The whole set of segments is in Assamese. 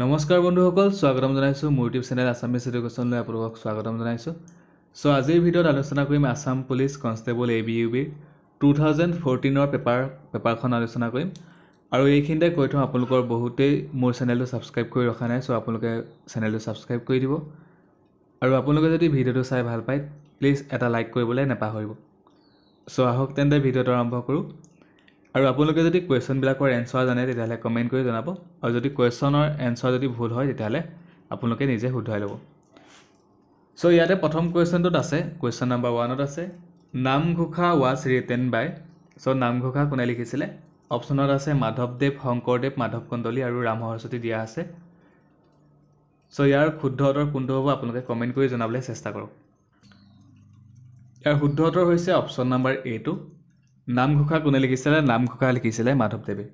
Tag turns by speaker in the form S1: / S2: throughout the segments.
S1: নমস্কাৰ বন্ধুসকল স্বাগতম জনাইছোঁ মোৰ ইউটিউব চেনেল আছামিজ এডুকেশ্যনলৈ আপোনালোকক স্বাগতম জনাইছোঁ চ' আজিৰ ভিডিঅ'ত আলোচনা কৰিম Assam police constable A B U বিৰ টু থাউজেণ্ড ফ'ৰ্টিনৰ পেপাৰ পেপাৰখন আলোচনা কৰিম আৰু এইখিনিতে কৈ থওঁ আপোনালোকৰ বহুতেই মোৰ চেনেলটো ছাবস্ক্ৰাইব কৰি ৰখা নাই চ' আপোনালোকে চেনেলটো ছাবস্ক্ৰাইব কৰি দিব আৰু আপোনালোকে যদি ভিডিঅ'টো চাই ভাল পায় প্লিজ এটা লাইক কৰিবলৈ নাপাহৰিব চ' আহক তেন্তে ভিডিঅ'টো আৰম্ভ কৰোঁ আৰু আপোনালোকে যদি কুৱেশ্যনবিলাকৰ এনচাৰ জানে তেতিয়াহ'লে কমেণ্ট কৰি জনাব আৰু যদি কুৱেশ্যনৰ এনচাৰ যদি ভুল হয় তেতিয়াহ'লে আপোনালোকে নিজে শুধৰাই ল'ব চ' ইয়াতে প্ৰথম কুৱেশ্যনটোত আছে কুৱেশ্যন নাম্বাৰ ওৱানত আছে নামঘোষা ৱাজ ৰিটেন বাই চ' নামঘোষা কোনে লিখিছিলে অপশ্যনত আছে মাধৱদেৱ শংকৰদেৱ মাধৱ কন্দলী আৰু ৰাম সৰস্বতী দিয়া আছে চ' ইয়াৰ শুদ্ধ উত্তৰ কোনটো হ'ব আপোনালোকে কমেণ্ট কৰি জনাবলৈ চেষ্টা কৰক ইয়াৰ শুদ্ধ উত্তৰ হৈছে অপশ্যন নাম্বাৰ এইটো নামঘোষা কোনে লিখিছিলে নামঘোষা লিখিছিলে মাধৱদেৱে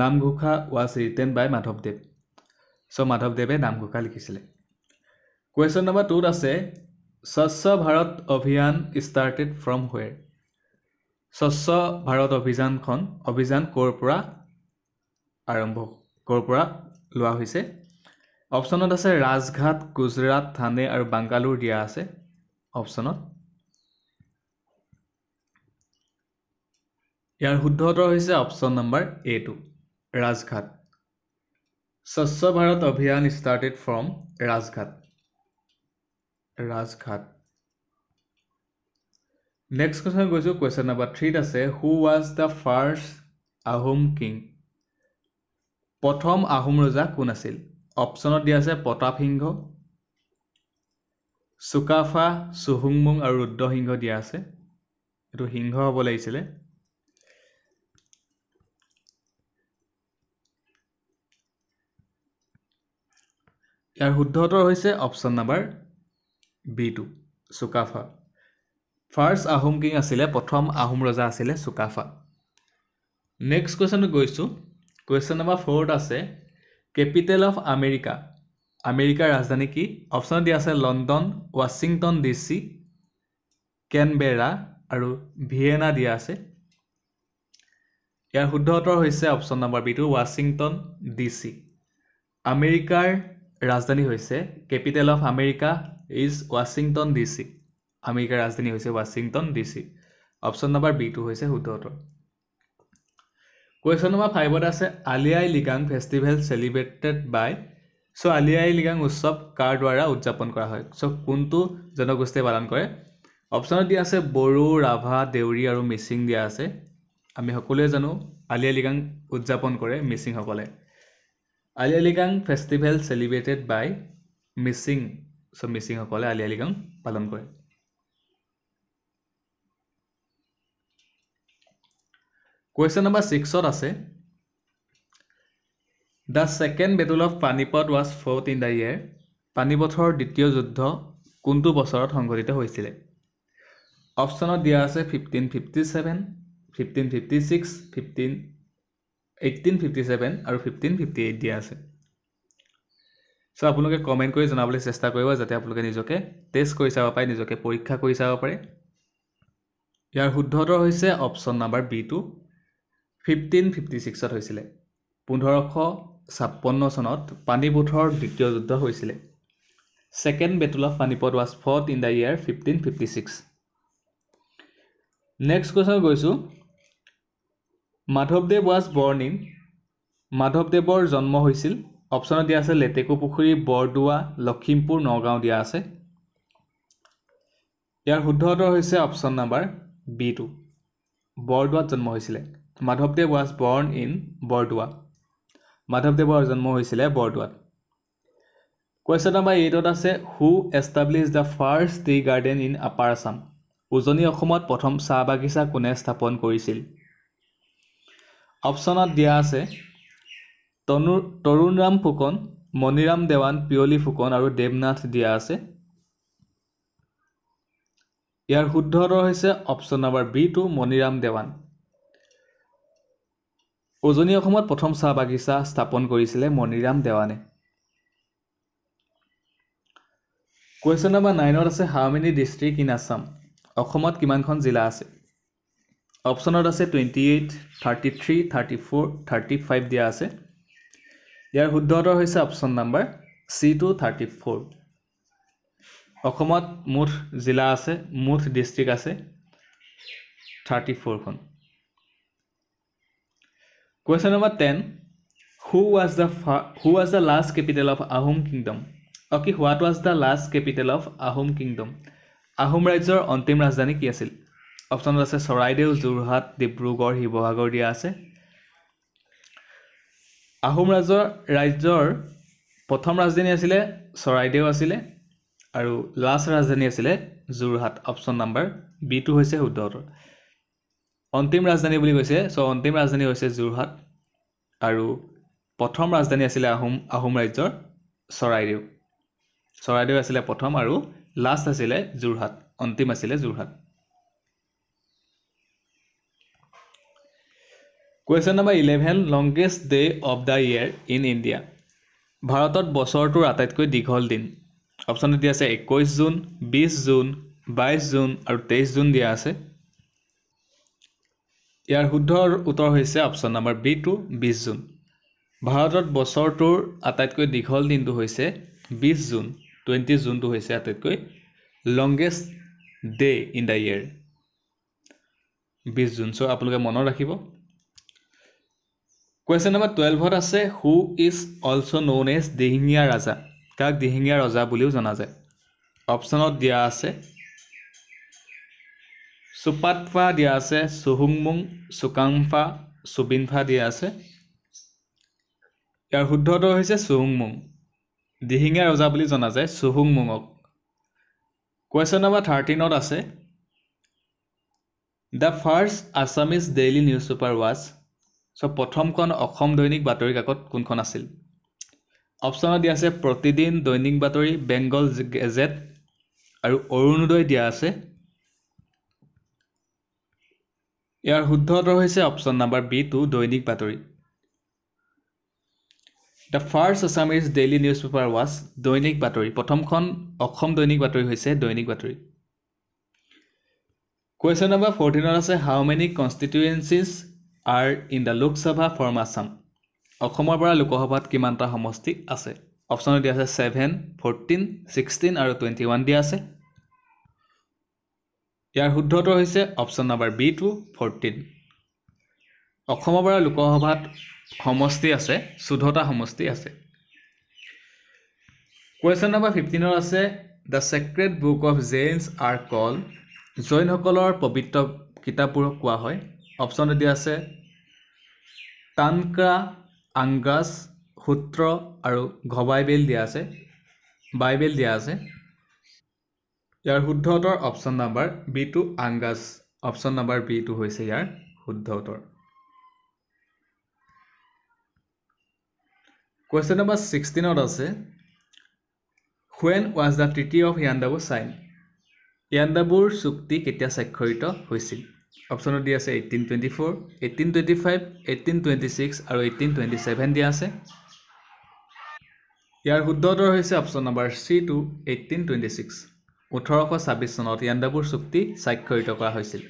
S1: নামঘোষা ৱাজ ৰিটেন বাই মাধৱদেৱ চ' মাধৱদেৱে নামঘোষা লিখিছিলে কুৱেশ্যন নম্বৰ টুত আছে স্বচ্ছ Bharat Abhiyan started from where স্বচ্ছ ভাৰত অভিযানখন অভিযান ক'ৰ পৰা আৰম্ভ ক'ৰ পৰা লোৱা হৈছে অপশ্যনত আছে ৰাজঘাট গুজৰাট থানে আৰু বাংগালোৰ দিয়া আছে অপশ্যনত ইয়াৰ শুদ্ধ উত্তৰ হৈছে option number A to Rajghat স্বচ্ছ Bharat Abhiyan started from Rajghat Rajghat next question গৈছোঁ কুৱেশ্যন নম্বৰ থ্ৰীত আছে who was the first Ahom king প্ৰথম আহোম ৰজা কোন আছিল অপশ্যনত দিয়া আছে সিংহ চুকাফা চুহুংমুং আৰু ৰুদ্ৰসিংহ দিয়া আছে এইটো সিংহ হ'ব লাগিছিলে ইয়াৰ শুদ্ধ উত্তৰ হৈছে option number B to Sukaphaa first Ahom king আছিলে প্ৰথম আহোম ৰজা আছিলে চুকাফা নেক্সট কুৱেশ্যনত গৈছোঁ কুৱেশ্যন নাম্বাৰ ফ'ৰত আছে কেপিটেল অফ আমেৰিকা আমেৰিকাৰ ৰাজধানী কি অপশ্যন দিয়া আছে London Washington D C Canberra আৰু ভিয়েনা দিয়া আছে ইয়াৰ শুদ্ধ উত্তৰ হৈছে option number B to Washington D C আমেৰিকাৰ ৰাজধানী হৈছে capital of America is Washington D C আমেৰিকাৰ ৰাজধানী হৈছে Washington D C option number বিটো হৈছে শুদ্ধ উত্তৰ কুৱেশ্যন নম্বৰ ফাইভত আছে Ali Aye Ligang festival celebrated by চ' আলি আই লিগাং উৎসৱ কাৰ দ্বাৰা উদযাপন কৰা হয় চ' কোনটো জনগোষ্ঠীয়ে পালন কৰে অপশ্যনত দিয়া আছে বড়ো ৰাভা দেউৰী আৰু মিচিং দিয়া আছে আমি সকলোৱে জানো আলি আই লিগাং উদযাপন কৰে মিচিংসকলে Ali Aligang festival celebrated by Mising চ' মিচিংসকলে আলি আলিগাং পালন কৰে কুৱেশ্যন নম্বৰ ছিক্সত আছে the second battle of Panipat was fought in the year পানীপথৰ দ্বিতীয় যুদ্ধ কোনটো বছৰত সংঘটিত হৈছিলে অপশ্যনত দিয়া আছে fifteen fifty seven fifteen fifty six fifteen eighteen fifty seven আৰু ফিফটিন ফিফটি এইট দিয়া আছে চ' আপোনালোকে কমেণ্ট কৰি জনাবলৈ চেষ্টা কৰিব যাতে আপোনালোকে নিজকে টেষ্ট কৰি চাব পাৰে নিজকে পৰীক্ষা কৰি চাব পাৰে ইয়াৰ শুদ্ধতৰ হৈছে option number B to fifteen fifty ছিক্সত হৈছিলে পোন্ধৰশ ছাপন্ন চনত পানীপথৰ দ্বিতীয় যুদ্ধ হৈছিলে second battle of Panipat was fought in the year fifteen fifty six next question গৈছোঁ মাধৱদেৱ ৱাজ বৰ্ণ ইন মাধৱদেৱৰ জন্ম হৈছিল অপশ্যনত দিয়া আছে লেটেকুপুখুৰী বৰদোৱা লখিমপুৰ নগাঁও দিয়া আছে ইয়াৰ শুদ্ধ উত্তৰ হৈছে অপশ্যন নাম্বাৰ বি টু বৰদোৱাত জন্ম হৈছিলে মাধৱদেৱ ৱাজ বৰ্ণ ইন বৰদোৱা মাধৱদেৱৰ জন্ম হৈছিলে বৰদোৱাত কুৱেশ্যন নাম্বাৰ এইটত আছে who establish the first tea garden in upper Assam উজনি অসমত প্ৰথম চাহ বাগিচা কোনে স্থাপন কৰিছিল অপশ্যনত দিয়া আছে তনু তৰুণৰাম ফুকন মণিৰাম দেৱান পিয়লি ফুকন আৰু দেৱনাথ দিয়া আছে ইয়াৰ শুদ্ধ উত্তৰ হৈছে option number B to Maniram Dewan উজনি অসমত প্ৰথম চাহ বাগিচা স্থাপন কৰিছিলে মণিৰাম দেৱানে কুৱেশ্যন নম্বৰ নাইনত আছে how many district in Assam অসমত কিমানখন জিলা আছে অপশ্যনত আছে twenty eight thirty three thirty four thirty five দিয়া আছে ইয়াৰ শুদ্ধ উত্তৰ হৈছে option number C two thirty four অসমত মুঠ জিলা আছে মুঠ ডিষ্ট্ৰিক্ট আছে থাৰ্টি ফ'ৰখন question number ten who was the ফা who was the last capital of Ahom kingdom oh' what was the last capital of Ahom kingdom Ahom ৰাজ্যৰ অন্তিম ৰাজধানী কি আছিল অপশ্যনত আছে চৰাইদেউ যোৰহাট ডিব্ৰুগড় শিৱসাগৰ দিয়া আছে আহোম ৰাজ্যৰ ৰাজ্যৰ প্ৰথম ৰাজধানী আছিলে চৰাইদেউ আছিলে আৰু লাষ্ট ৰাজধানী আছিলে যোৰহাট অপশ্যন নাম্বাৰ বিটো হৈছে শুদ্ধ উত্তৰ অন্তিম ৰাজধানী বুলি কৈছে চ' অন্তিম ৰাজধানী হৈছে যোৰহাট আৰু প্ৰথম ৰাজধানী আছিলে আহোম আহোম ৰাজ্যৰ চৰাইদেউ চৰাইদেউ আছিলে প্ৰথম আৰু লাষ্ট আছিলে যোৰহাট অন্তিম আছিলে Jorhat question number eleven longest day of the year in India ভাৰতত বছৰটোৰ আটাইতকৈ দীঘল দিন অপশ্যনত দিয়া আছে একৈছ জুন বিছ জুন বাইছ জুন আৰু তেইছ জুন দিয়া আছে ইয়াৰ শুদ্ধ উত্তৰ হৈছে অপশ্যন নম্বৰ বি টু বিছ জুন ভাৰতত বছৰটোৰ আটাইতকৈ দীঘল দিনটো হৈছে বিছ জুন টুৱেণ্টি জুনটো হৈছে আটাইতকৈ longest day in the year বিছ জুন চ' আপোনালোকে মনত ৰাখিব কুৱেশ্যন নম্বৰ টুৱেলভত আছে who is also' known as Dihingia ৰজা কাক দিহিঙীয়া ৰজা বুলিও জনা যায় অপশ্যনত দিয়া আছে চুপাটফা দিয়া আছে চুহুংমুং চুকাংফা চুবিনফা দিয়া আছে ইয়াৰ শুদ্ধ উত্তৰ হৈছে চুহুংমুং দিহিঙীয়া ৰজা বুলি জনা যায় চুহুংমুঙক কুৱেশ্যন নম্বৰ থাৰ্টিনত আছে the first Assamese daily news paper was so' প্ৰথমখন অসম দৈনিক বাতৰি কাকত কোনখন আছিল অপশ্যনত দিয়া আছে প্ৰতিদিন দৈনিক বাতৰি বেংগল গেজেট আৰু অৰুণোদয় দিয়া আছে ইয়াৰ শুদ্ধ উত্তৰ হৈছে অপশ্যন নাম্বাৰ বি টু Dainik Batori the first Assamese daily news paper was Dainik Batori প্ৰথমখন অসম দৈনিক বাতৰি হৈছে দৈনিক বাতৰি কুৱেশ্যন নম্বৰ ফৰ্টিনত আছে how many constituencies are in the Lok Sabha for Assam অসমৰ পৰা লোকসভাত কিমানটা সমষ্টি আছে অপশ্যন দিয়া আছে ছেভেন ফৰ্টিন ছিক্সটিন আৰু টুৱেণ্টি ওৱান দিয়া আছে ইয়াৰ শুদ্ধটো হৈছে অপশ্যন নম্বৰ বি টু ফৰ্টিন অসমৰ পৰা লোকসভাত সমষ্টি আছে চৈধ্যটা সমষ্টি আছে কুৱেশ্যন নম্বৰ ফিফটিনৰ আছে the sacred book of Jains are called জৈনসকলৰ পবিত্ৰ কিতাপবোৰক কোৱা হয় অপশ্যনত দিয়া আছে তানক্ৰা আংগাছ সূত্ৰ আৰু ঘবাইবেল দিয়া আছে বাইবেল দিয়া আছে ইয়াৰ শুদ্ধ উত্তৰ অপশ্যন নাম্বাৰ বি টু আংগাছ অপশ্যন নাম্বাৰ বি টু হৈছে ইয়াৰ শুদ্ধ উত্তৰ কুৱেশ্যন নাম্বাৰ ছিক্সটিনত আছে when was the treaty of Yandabo signed ইয়াণ্ডাবুৰ চুক্তি কেতিয়া স্বাক্ষৰিত হৈছিল অপশ্যনত দিয়া আছে eighteen twenty four eighteen twenty five eighteen twenty six আৰু এইটিন টুৱেণ্টি ছেভেন দিয়া আছে ইয়াৰ শুদ্ধ উত্তৰ হৈছে অপশ্যন নম্বৰ চি টু এইটিন টুৱেণ্টি ছিক্স ওঠৰশ ছাব্বিছ চনত ইয়াণ্ডাপুৰ চুক্তি স্বাক্ষৰিত কৰা হৈছিল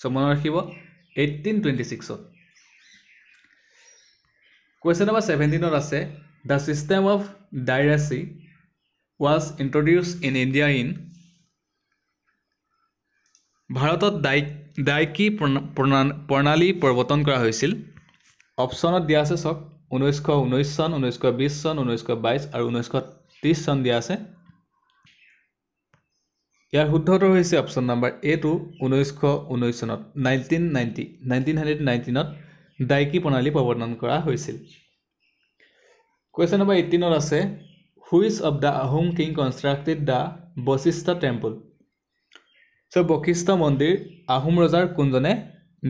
S1: চ' মনত ৰাখিব এইটিন টুৱেণ্টি ছিক্সত কুৱেশ্যন নম্বৰ ছেভেণ্টিনত আছে the system of diarchy was introduced in India in ভাৰতত দাই দায়িকী প্ৰণালী প্ৰৱৰ্তন কৰা হৈছিল অপশ্যনত দিয়া আছে চক ঊনৈছশ ঊনৈছ চন ঊনৈছশ বিছ চন ঊনৈছশ বাইছ আৰু ঊনৈছশ ত্ৰিছ চন দিয়া আছে ইয়াৰ শুদ্ধটো হৈছে অপশ্যন নাম্বাৰ এ টো ঊনৈছশ ঊনৈছ চনত নাইনটিন নাইণ্টি নাইনটিন হাণ্ড্ৰেড নাইনটিনত দায়িকী প্ৰণালী প্ৰৱৰ্তন কৰা হৈছিল কুৱেশ্যন নম্বৰ এইটিনত আছে which of the Ahom king constructed the Vashistha temple so' Vashistha মন্দিৰ আহোম ৰজাৰ কোনজনে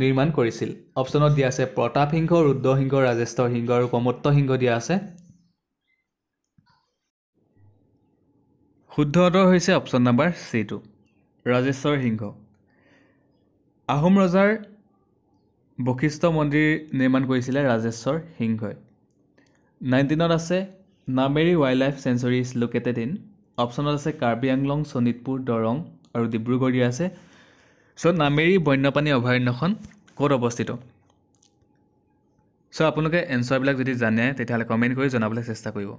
S1: নিৰ্মাণ কৰিছিল অপশ্যনত দিয়া আছে প্ৰতাপ সিংহ ৰুদ্ৰসিংহ ৰাজেশ্বৰ সিংহ আৰু কমত্ত সিংহ দিয়া আছে শুদ্ধ উত্তৰ হৈছে অপশ্যন নাম্বাৰ চি টু ৰাজেশ্বৰ সিংহ আহোম ৰজাৰ বশিষ্ঠ মন্দিৰ নিৰ্মাণ কৰিছিলে ৰাজেশ্বৰ সিংহই নাইণ্টিনত আছে Nameri wild life sanctuary is located in অপশ্যনত আছে কাৰ্বি আংলং শোণিতপুৰ দৰং আৰু ডিব্ৰুগড় দিয়া আছে চ' নামেৰি বন্যপ্ৰাণী অভয়াৰণ্যখন ক'ত অৱস্থিত চ' আপোনালোকে এনচাৰবিলাক যদি জানে তেতিয়াহ'লে কমেণ্ট কৰি জনাবলৈ চেষ্টা কৰিব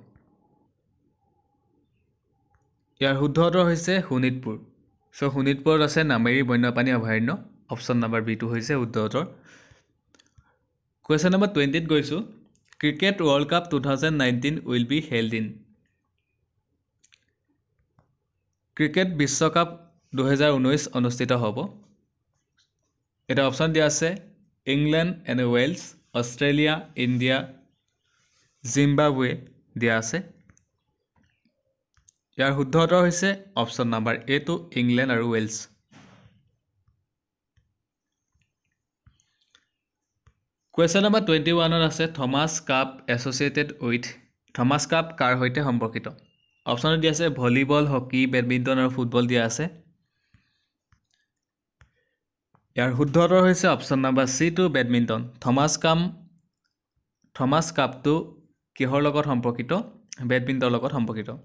S1: ইয়াৰ শুদ্ধ উত্তৰ হৈছে শোণিতপুৰ চ' শোণিতপুৰত আছে নামেৰী বন্যপ্ৰাণী অভয়াৰণ্য অপশ্যন নাম্বাৰ বিটো হৈছে শুদ্ধ উত্তৰ কুৱেশ্যন নম্বৰ টুৱেণ্টিত গৈছোঁ cricket world cup two thousand nineteen will be held in cricket বিশ্বকাপ দুহেজাৰ ঊনৈছ অনুষ্ঠিত হ'ব এটা অপশ্যন দিয়া আছে England and Wales Australia India Zimbabwe দিয়া আছে ইয়াৰ শুদ্ধ উত্তৰ হৈছে অপশ্যন নাম্বাৰ এ টু ইংলেণ্ড আৰু ৱেলছ কুৱেশ্যন নম্বৰ টুৱেণ্টি ওৱানত আছে Thomas cup associated with Thomas cup কাৰ সৈতে সম্পৰ্কিত অপশ্যনত দিয়া আছে ভলীবল হকী বেডমিণ্টন আৰু ফুটবল দিয়া আছে ইয়াৰ শুদ্ধ উত্তৰ হৈছে অপশ্যন নাম্বাৰ চি টু বেডমিণ্টন থমাছ কাম থমাছ কাপটো কিহৰ লগত সম্পৰ্কিত বেডমিণ্টনৰ লগত সম্পৰ্কিত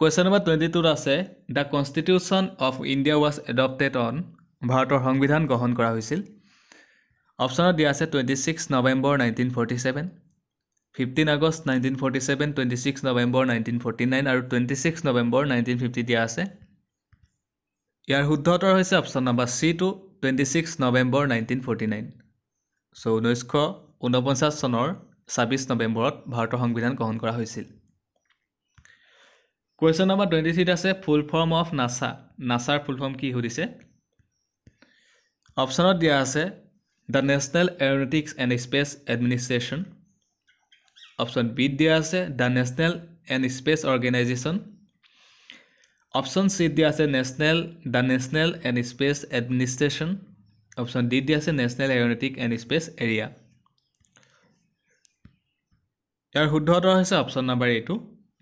S1: কুৱেশ্যন নম্বৰ টুৱেণ্টি টুত আছে the constitution of India was adopted on ভাৰতৰ সংবিধান গ্ৰহণ কৰা হৈছিল অপশ্যনত দিয়া আছে twenty six November nineteen forty seven fifteen August nineteen forty seven twenty six November nineteen forty nine আৰু twenty six November nineteen fifty দিয়া আছে ইয়াৰ শুদ্ধ উত্তৰ হৈছে অপশ্যন নাম্বাৰ চি টু twenty six November nineteen forty nine so' ঊনৈছশ ঊনপঞ্চাছ চনৰ ছাব্বিছ নৱেম্বৰত ভাৰতৰ সংবিধান গ্ৰহণ কৰা হৈছিল কুৱেশ্যন নম্বৰ টুৱেণ্টি থ্ৰীত আছে ফুল ফৰ্ম অফ নাছা নাছাৰ ফুল ফৰ্ম কি সুধিছে অপশ্যনত দিয়া আছে the national aeronautics and space administration option বিত দিয়া আছে the national and space organisation option C দিয়া আছে national the national and space administration option D দিয়া আছে national aeronautic and space area ইয়াৰ শুদ্ধ উত্তৰ হৈছে অপশ্যন নাম্বাৰ এইটো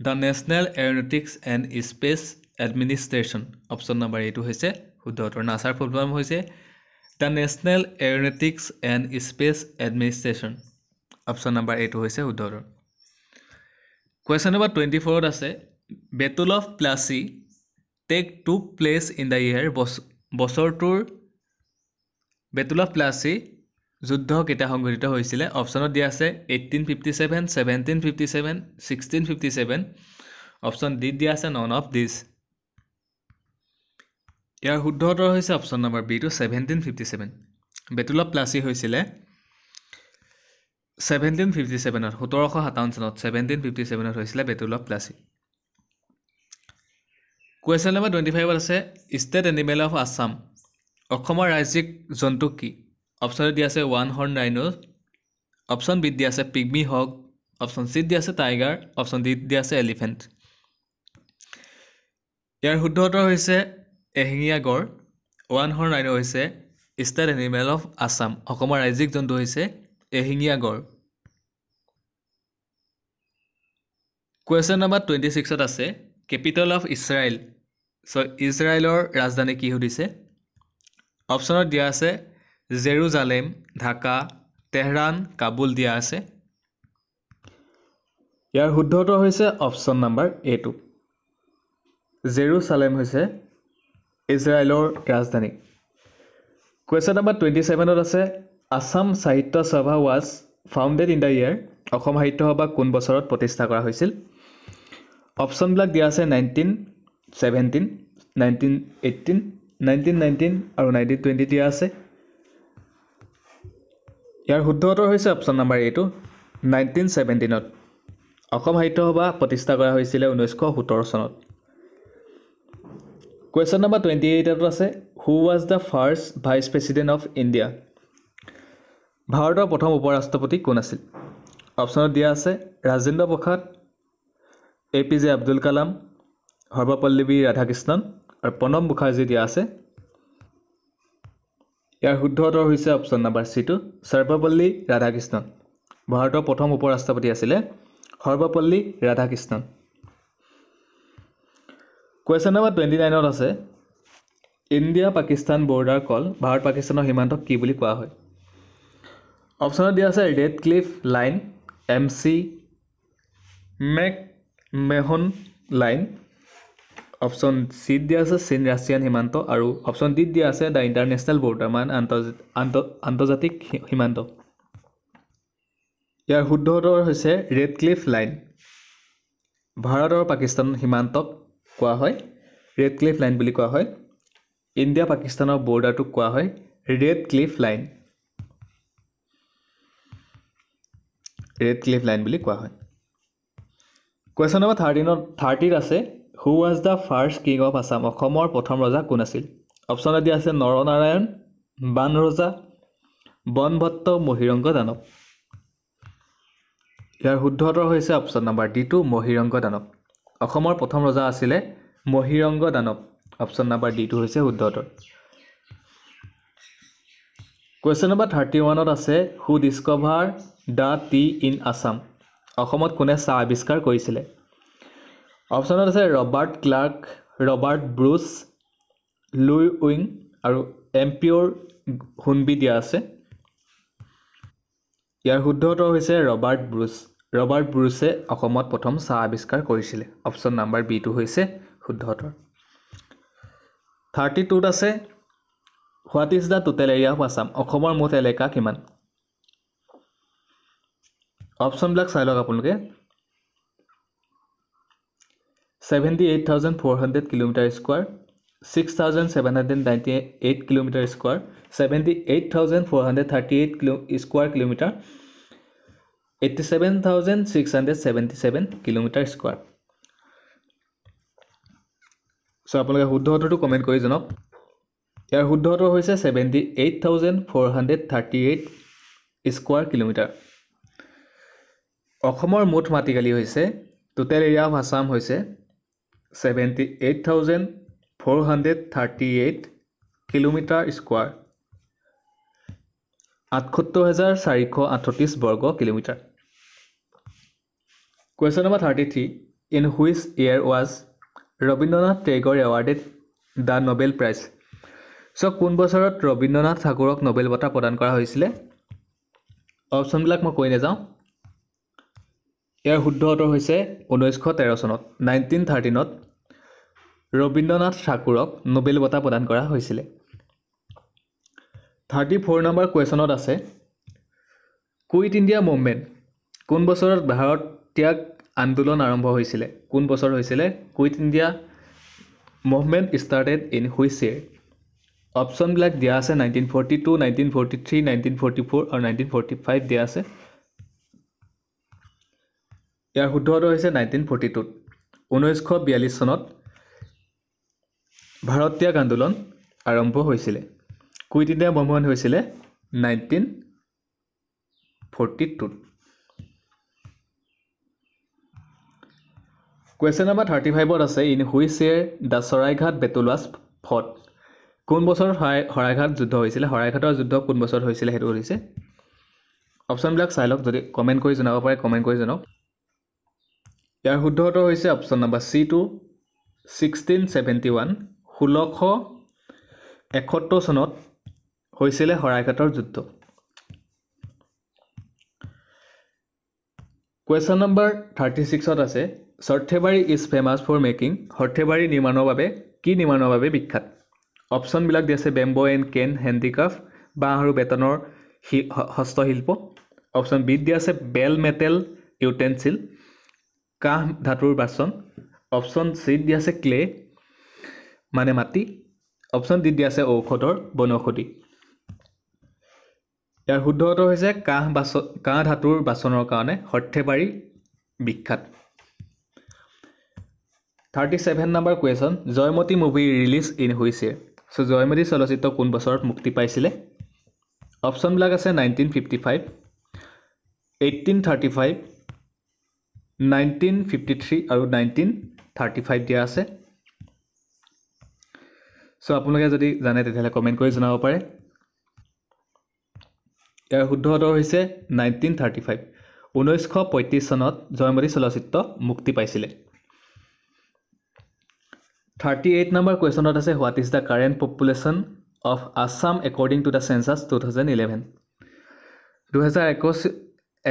S1: the national aeronautics and space administration option number এইটো হৈছে শুদ্ধ উত্তৰ নাচাৰ ফুল ফৰ্ম হৈছে the national aeronautics and space administration option number এইটো হৈছে শুদ্ধ উত্তৰ কুৱেশ্যন নম্বৰ টুৱেণ্টি ফ'ৰত আছে battle of Plassey take to place in the year বছ বছৰটোৰ বেটুল অফ প্লাচি যুদ্ধ কেতিয়া সংঘটিত হৈছিলে অপশ্যনত দিয়া আছে eighteen fifty seven seventeen fifty seven sixteen fifty seven option ডিত দিয়া আছে নন অফ ডিজ ইয়াৰ শুদ্ধ উত্তৰ হৈছে অপশ্যন নম্বৰ বিটো seventeen fifty seven battle of Plassey হৈছিলে ছেভেণ্টিন ফিফটি ছেভেনত সোতৰশ সাতাৱন্ন চনত ছেভেণ্টিন ফিফটি ছেভেনত হৈছিলে battle of Plassey question number twenty ফাইভত আছে ষ্টেট এনিমেল অফ আছাম অসমৰ ৰাজ্যিক জন্তু কি অপশ্যনত দি আছে ওৱান হৰ্ণ ৰাইনোজ অপশ্যন বিত দি আছে পিগমি হক অপশ্যন চিত দি আছে টাইগাৰ অপশ্যন ডিত দিয়া আছে এলিফেণ্ট ইয়াৰ শুদ্ধ উত্তৰ হৈছে এশিঙীয়া গড় ওৱান হৰ্ণ ৰাইনো হৈছে ষ্টেট এনিমেল অফ আছাম অসমৰ ৰাজ্যিক জন্তু হৈছে এশিঙীয়া গড় কুৱেশ্যন নম্বৰ টুৱেণ্টি ছিক্সত আছে কেপিটেল অফ ইছৰাইল চ' ইজৰাইলৰ ৰাজধানী কি সুধিছে অপশ্যনত দিয়া আছে জেৰুজালেম ঢাকা তেহৰাণ কাবুল দিয়া আছে ইয়াৰ শুদ্ধ উত্তৰ হৈছে অপশ্যন নাম্বাৰ এ টু জেৰুচালেম হৈছে ইজৰাইলৰ ৰাজধানী কুৱেশ্যন নাম্বাৰ টুৱেণ্টি ছেভেনত আছে Assam Sahitya Sabha was founded in the year Asam Sahitya Sabha কোন বছৰত প্ৰতিষ্ঠা কৰা হৈছিল অপশ্যনবিলাক দিয়া আছে nineteen seventeen nineteen eighteen nineteen nineteen আৰু নাইনটিন টুৱেণ্টি টিয়াৰ আছে ইয়াৰ শুদ্ধ উত্তৰ হৈছে অপশ্যন নাম্বাৰ এইটো নাইনটিন ছেভেণ্টিনত অসম সাহিত্য সভা প্ৰতিষ্ঠা কৰা হৈছিলে ঊনৈছশ সোতৰ চনত কুৱেশ্যন নাম্বাৰ টুৱেণ্টি এইটত আছে who was the first vice president of India ভাৰতৰ প্ৰথম উপ ৰাষ্ট্ৰপতি কোন আছিল অপশ্যনত দিয়া আছে Rajendra Prasad A P J Abdul Kalam Sarvepalli Radhakrishnan আৰু প্ৰণৱ মুখাৰ্জী দিয়া আছে ইয়াৰ শুদ্ধ উত্তৰ হৈছে অপশ্যন নাম্বাৰ চিটো সৰ্বপল্লী ৰাধাকৃষ্ণণ ভাৰতৰ প্ৰথম উপ ৰাষ্ট্ৰপতি আছিলে Sarvepalli Radhakrishnan question number twenty নাইনত আছে India Pakistan border call Bharat পাকিস্তানৰ সীমান্তক কি বুলি কোৱা হয় অপশ্যনত দিয়া আছে red Radcliffe line M C McMahon line option চিত দিয়া আছে চীন ৰাছিয়ান সীমান্ত আৰু অপশ্যন ডিত দিয়া আছে দ্য ইণ্টাৰনেশ্যনেল বৰ্ডাৰ মান আন্তৰ্জাতিক সীমান্ত ইয়াৰ শুদ্ধ উত্তৰ হৈছে ৰেড ক্লিফ লাইন ভাৰত আৰু পাকিস্তান সীমান্তক কোৱা হয় ৰেড ক্লিফ লাইন বুলি কোৱা হয় ইণ্ডিয়া পাকিস্তানৰ বৰ্ডাৰটোক কোৱা হয় Radcliffe line Radcliffe line বুলি কোৱা হয় কুৱেশ্যন নম্বৰ থাৰ্টিনত থাৰ্টিত আছে who was the first king of Assam অসমৰ প্ৰথম ৰজা কোন আছিল অপশ্যন আদি আছে নৰনাৰায়ণ বান ৰজা বনভট্ট মহিৰংগ দানৱ ইয়াৰ শুদ্ধ উত্তৰ হৈছে অপশ্যন নাম্বাৰ ডিটো মহিৰংগ দানৱ অসমৰ প্ৰথম ৰজা আছিলে মহিৰংগ দানৱ অপশ্যন নাম্বাৰ ডিটো হৈছে শুদ্ধ উত্তৰ কুৱেশ্যন নম্বৰ থাৰ্টি ওৱানত আছে who discover the tea in Assam অসমত কোনে চাহ আৱিষ্কাৰ কৰিছিলে অপশ্যনত আছে Robert Clark Robert Bruce Louis Wing আৰু এম্পিয়ৰ হোনবি দিয়া আছে ইয়াৰ শুদ্ধ উত্তৰ হৈছে ৰবাৰ্ট ব্ৰুচ ৰবাৰ্ট ব্ৰুচে অসমত প্ৰথম চাহ আৱিষ্কাৰ কৰিছিলে অপশ্যন নাম্বাৰ বিটো হৈছে শুদ্ধ উত্তৰ থাৰ্টি টুত আছে what is the total area of Assam অসমৰ মুঠ এলেকা কিমান অপশ্যনবিলাক চাই লওক আপোনালোকে seventy eight thousand four hundred kilometre square six thousand seven hundred ninety eight kilometre square seventy eight thousand four hundred thirty eight kilo square kilometre eighty seven thousand six hundred seventy seven kilometre square so' আপোনালোকে শুদ্ধ উত্তৰটো কমেণ্ট কৰি জনাওক ইয়াৰ শুদ্ধ উত্তৰ হৈছে seventy eight thousand four hundred thirty eight square kilometre অসমৰ মুঠ মাটিকালি হৈছে টোটেল এৰিয়া অফ আছাম হৈছে seventy eight thousand four hundred thirty eight kilometre square আঠসত্তৰ হেজাৰ চাৰিশ আঠত্ৰিছ বৰ্গ kilometre question number thirty three in which year was Rabindranath Tagore awarded the Nobel prize so' কোন বছৰত ৰবীন্দ্ৰনাথ ঠাকুৰক নবেল বঁটা প্ৰদান কৰা হৈছিলে অপশ্যনবিলাক মই কৈ নাযাওঁ ইয়াৰ শুদ্ধ উত্তৰ হৈছে ঊনৈছশ তেৰ চনত নাইনটিন থাৰ্টিনত ৰবীন্দ্ৰনাথ ঠাকুৰক নবেল বঁটা প্ৰদান কৰা হৈছিলে থাৰ্টি ফ'ৰ নম্বৰ কুৱেশ্যনত আছে কুইট ইণ্ডিয়া মুভমেণ্ট কোন বছৰত ভাৰত ত্যাগ আন্দোলন আৰম্ভ হৈছিলে কোন বছৰ হৈছিলে quit India movement started in which year অপশ্যনবিলাক দিয়া আছে nineteen forty two nineteen forty three nineteen forty four আৰু নাইনটিন ফৰ্টি ফাইভ দিয়া আছে ইয়াৰ শুদ্ধ হৈছে নাইনটিন ফৰ্টি টুত ঊনৈছশ বিয়াল্লিছ চনত ভাৰত ত্যাগ আন্দোলন আৰম্ভ হৈছিলে কুইট ইণ্ডিয়া বম্বন হৈছিলে নাইনটিন ফৰ্টি টুত কুৱেশ্যন নাম্বাৰ থাৰ্টি ফাইভত আছে in which year the Saraighat battle was fought কোন বছৰত শৰাই শৰাইঘাট যুদ্ধ হৈছিলে শৰাইঘাটৰ যুদ্ধ কোন বছৰত হৈছিলে সেইটো সুধিছে অপশ্যনবিলাক চাই লওক যদি কমেণ্ট কৰি জনাব পাৰে কমেণ্ট কৰি জনাওক ইয়াৰ শুদ্ধ উত্তৰ হৈছে অপশ্যন নাম্বাৰ চি টু ছিক্সটিন ছেভেণ্টি ওৱান ষোল্লশ এসত্তৰ চনত হৈছিলে শৰাইঘাটৰ যুদ্ধ কুৱেশ্যন নম্বৰ থাৰ্টি ছিক্সত আছে Sarthebari is famous for making Sarthebari নিৰ্মাণৰ বাবে কি নিৰ্মাণৰ বাবে বিখ্যাত অপশ্যনবিলাক দি আছে বেম্ব' এণ্ড কেন হেণ্ডিক্ৰাফ্ট বাঁহ আৰু বেতনৰ শি হস্তশিল্প অপশ্যন বিত দিয়া আছে বেল মেটেল ইউটেনচিল কাঁহ ধাতুৰ বাচন অপশ্যন চিত দিয়া আছে ক্লে' মানে মাটি অপশ্যন ডিত দিয়া আছে ঔষধৰ বনৌষধি ইয়াৰ শুদ্ধ উত্তৰ হৈছে কাঁহ বাচ কাঁহ ধাতুৰ বাচনৰ কাৰণে সৰ্থেবাৰী বিখ্যাত thirty seven number question Joymoti movie release in হৈছে চ' জয়মতী চলচ্চিত্ৰ কোন বছৰত মুক্তি পাইছিলে অপশ্যনবিলাক আছে nineteen fifty five eighteen thirty five nineteen fifty three আৰু নাইনটিন থাৰ্টি ফাইভ দিয়া আছে চ' আপোনালোকে যদি জানে তেতিয়াহ'লে কমেণ্ট কৰি জনাব পাৰে ইয়াৰ শুদ্ধ উত্তৰ হৈছে নাইনটিন থাৰ্টি ফাইভ ঊনৈছশ পঁয়ত্ৰিছ চনত জয়মতী চলচ্চিত্ৰ মুক্তি পাইছিলে থাৰ্টি এইট নম্বৰ কুৱেশ্যনত আছে what is the current population of Assam according to the census two thousand eleven দুহেজাৰ একৈছ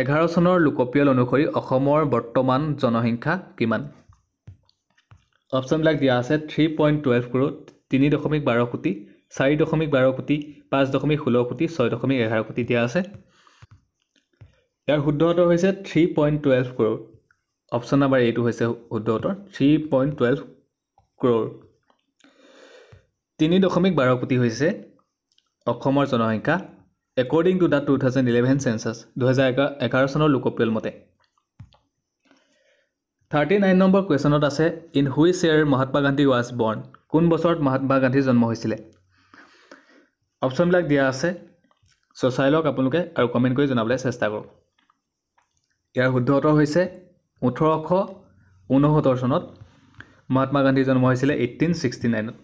S1: এঘাৰ চনৰ লোকপিয়ল অনুসৰি অসমৰ বৰ্তমান জনসংখ্যা কিমান অপশ্যনবিলাক দিয়া আছে থ্ৰী পইণ্ট টুৱেল্ভ ক্ৰ'ড তিনি দশমিক বাৰ কোটি চাৰি দশমিক বাৰ কোটি পাঁচ দশমিক ষোল্ল কোটি ছয় দশমিক এঘাৰ কোটি দিয়া আছে ইয়াৰ শুদ্ধ উত্তৰ হৈছে থ্ৰী পইণ্ট টুৱেলভ ক্ৰ'ৰ অপশ্যন নাম্বাৰ এইটো হৈছে শুদ্ধ উত্তৰ থ্ৰী পইণ্ট টুৱেলভ ক্ৰ'ৰ তিনি দশমিক বাৰ কোটি হৈছে অসমৰ জনসংখ্যা according to the two thousand eleven census দুহেজাৰ এঘাৰ এঘাৰ চনৰ লোকপিয়ল মতে থাৰ্টি নাইন নম্বৰ কুৱেশ্যনত আছে in which chair Mahatma Gandhi was বৰ্ণ কোন বছৰত মহাত্মা গান্ধীৰ জন্ম হৈছিলে অপশ্যনবিলাক দিয়া আছে চ' চাই লওক আপোনালোকে আৰু কমেণ্ট কৰি জনাবলৈ চেষ্টা কৰক ইয়াৰ শুদ্ধ উত্তৰ হৈছে ওঠৰশ ঊনসত্তৰ চনত মহাত্মা গান্ধীৰ জন্ম হৈছিলে এইটিন ছিক্সটি নাইনত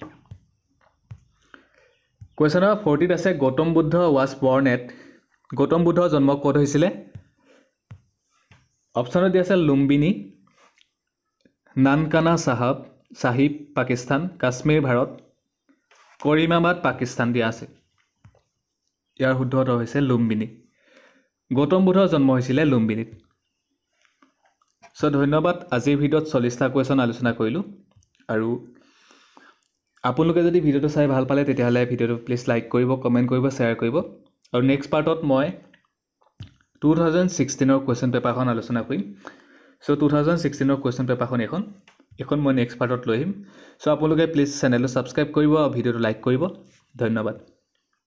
S1: কুৱেশ্যন নম্বৰ ফৰ্টিত আছে Gautam Buddha was born at Gautam বুদ্ধৰ জন্ম ক'ত হৈছিলে অপশ্যনত দিয়া আছে লুম্বিনী নানকানা চাহাব চাহিব পাকিস্তান কাশ্মীৰ ভাৰত কৰিমাবাদ পাকিস্তান দিয়া আছে ইয়াৰ শুদ্ধ উত্তৰ হৈছে লুম্বিনী গৌতম বুদ্ধৰ জন্ম হৈছিলে লুম্বিনীত চ' ধন্যবাদ আজিৰ ভিডিঅ'ত চল্লিছটা কুৱেশ্যন আলোচনা কৰিলোঁ আৰু আপোনালোকে যদি ভিডিঅ'টো চাই ভাল পালে তেতিয়াহ'লে ভিডিঅ'টো প্লিজ লাইক কৰিব কমেণ্ট কৰিব শ্বেয়াৰ কৰিব আৰু নেক্সট পাৰ্টত মই টু থাউজেণ্ড ছিক্সটিনৰ কুৱেশ্যন পেপাৰখন আলোচনা কৰিম চ' টু থাউজেণ্ড ছিক্সটিনৰ কুৱেশ্যন পেপাৰখন এইখন এইখন মই নেক্সট পাৰ্টত লৈ আহিম চ' আপোনালোকে প্লিজ চেনেলটো ছাবস্ক্ৰাইব কৰিব আৰু ভিডিঅ'টো লাইক কৰিব ধন্যবাদ